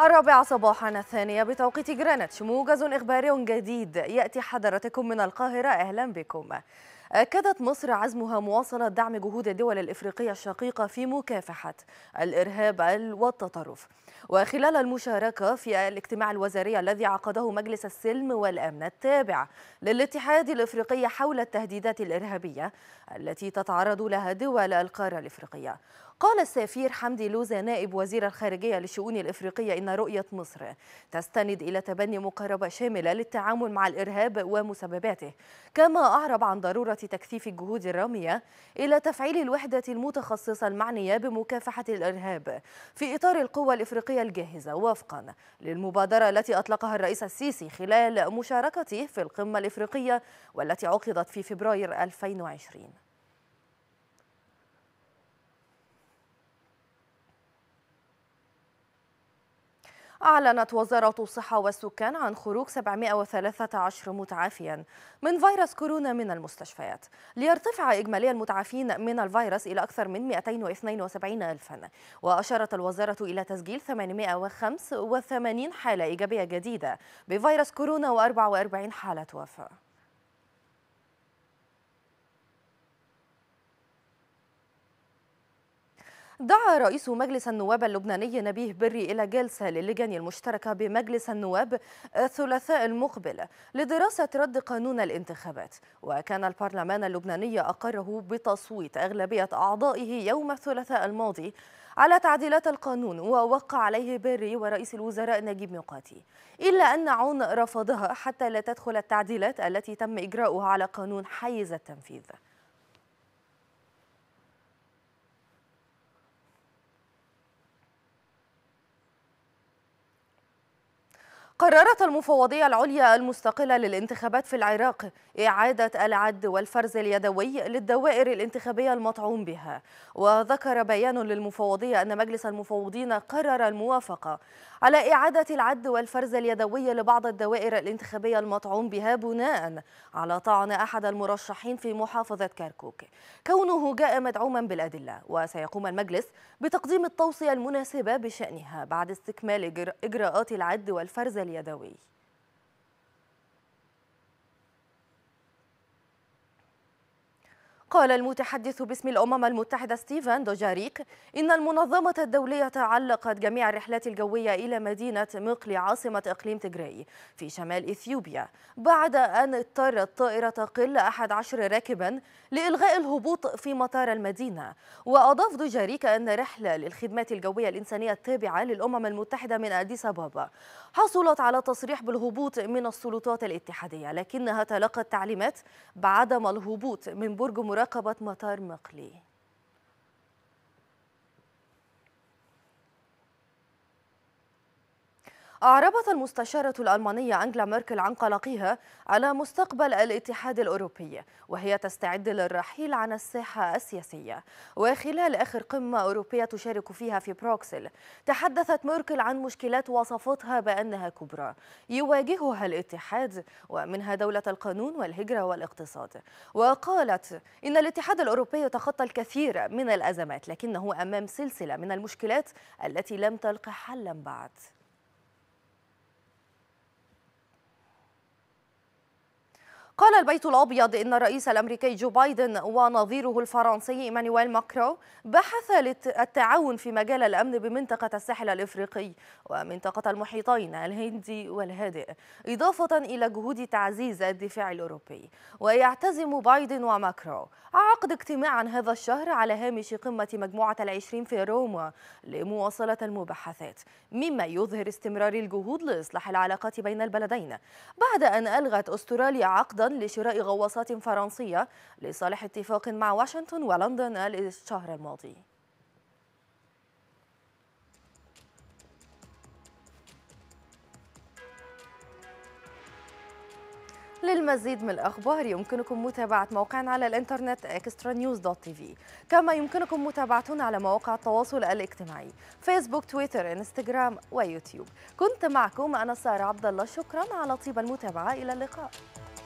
الرابعة صباحا الثانية بتوقيت جرانتش موجز إخباري جديد يأتي حضرتكم من القاهرة أهلا بكم أكدت مصر عزمها مواصلة دعم جهود الدول الإفريقية الشقيقة في مكافحة الإرهاب والتطرف وخلال المشاركة في الاجتماع الوزاري الذي عقده مجلس السلم والأمن التابع للاتحاد الإفريقي حول التهديدات الإرهابية التي تتعرض لها دول القارة الإفريقية قال السفير حمدي لوزا نائب وزير الخارجية للشؤون الإفريقية إن رؤية مصر تستند إلى تبني مقاربة شاملة للتعامل مع الإرهاب ومسبباته كما أعرب عن ضرورة تكثيف الجهود الرامية إلى تفعيل الوحدة المتخصصة المعنية بمكافحة الإرهاب في إطار القوى الإفريقية الجاهزة وفقا للمبادرة التي أطلقها الرئيس السيسي خلال مشاركته في القمة الإفريقية والتي عقدت في فبراير 2020 أعلنت وزارة الصحة والسكان عن خروج 713 متعافيا من فيروس كورونا من المستشفيات ليرتفع إجمالي المتعافين من الفيروس إلى أكثر من 272 ألفا وأشارت الوزارة إلى تسجيل 885 حالة إيجابية جديدة بفيروس كورونا و44 حالة وفاة دعا رئيس مجلس النواب اللبناني نبيه بري إلى جلسة للجان المشتركة بمجلس النواب الثلاثاء المقبل لدراسة رد قانون الانتخابات وكان البرلمان اللبناني أقره بتصويت أغلبية أعضائه يوم الثلاثاء الماضي على تعديلات القانون ووقع عليه بري ورئيس الوزراء نجيب ميقاتي إلا أن عون رفضها حتى لا تدخل التعديلات التي تم إجراؤها على قانون حيز التنفيذ قررت المفوضية العليا المستقلة للانتخابات في العراق إعادة العد والفرز اليدوي للدوائر الانتخابية المطعوم بها وذكر بيان للمفوضية أن مجلس المفوضين قرر الموافقة على إعادة العد والفرز اليدوي لبعض الدوائر الانتخابية المطعوم بها بناء على طعن أحد المرشحين في محافظة كركوك كونه جاء مدعوما بالأدلة وسيقوم المجلس بتقديم التوصية المناسبة بشأنها بعد استكمال إجراءات العد والفرز اليدوي قال المتحدث باسم الأمم المتحدة ستيفان دوجاريك إن المنظمة الدولية علقت جميع الرحلات الجوية إلى مدينة مقلي عاصمة إقليم تجري في شمال إثيوبيا بعد أن طائرة قل تقل 11 راكبا لإلغاء الهبوط في مطار المدينة وأضاف دوجاريك أن رحلة للخدمات الجوية الإنسانية التابعة للأمم المتحدة من أديس أبابا حصلت على تصريح بالهبوط من السلطات الاتحادية لكنها تلقت تعليمات بعدم الهبوط من برج مراقبة مطار مقلي أعربت المستشارة الألمانية أنجلا ميركل عن قلقها على مستقبل الاتحاد الأوروبي وهي تستعد للرحيل عن الساحة السياسية وخلال آخر قمة أوروبية تشارك فيها في بروكسل تحدثت ميركل عن مشكلات وصفتها بأنها كبرى يواجهها الاتحاد ومنها دولة القانون والهجرة والاقتصاد وقالت إن الاتحاد الأوروبي يتخطى الكثير من الأزمات لكنه أمام سلسلة من المشكلات التي لم تلق حلا بعد قال البيت الأبيض إن الرئيس الأمريكي جو بايدن ونظيره الفرنسي إيمانويل ماكرو بحثا التعاون في مجال الأمن بمنطقة الساحل الإفريقي ومنطقة المحيطين الهندي والهادئ إضافة إلى جهود تعزيز الدفاع الأوروبي ويعتزم بايدن وماكرو عقد اجتماعا هذا الشهر على هامش قمة مجموعة العشرين في روما لمواصلة المباحثات مما يظهر استمرار الجهود لإصلاح العلاقات بين البلدين بعد أن ألغت أستراليا عقدا لشراء غواصات فرنسية لصالح اتفاق مع واشنطن ولندن الشهر الماضي للمزيد من الأخبار يمكنكم متابعة موقعنا على الإنترنت اكسترا نيوز دوت تي في كما يمكنكم متابعتنا على مواقع التواصل الاجتماعي فيسبوك تويتر انستغرام ويوتيوب كنت معكم أنا سارة عبد الله شكرا على طيب المتابعة إلى اللقاء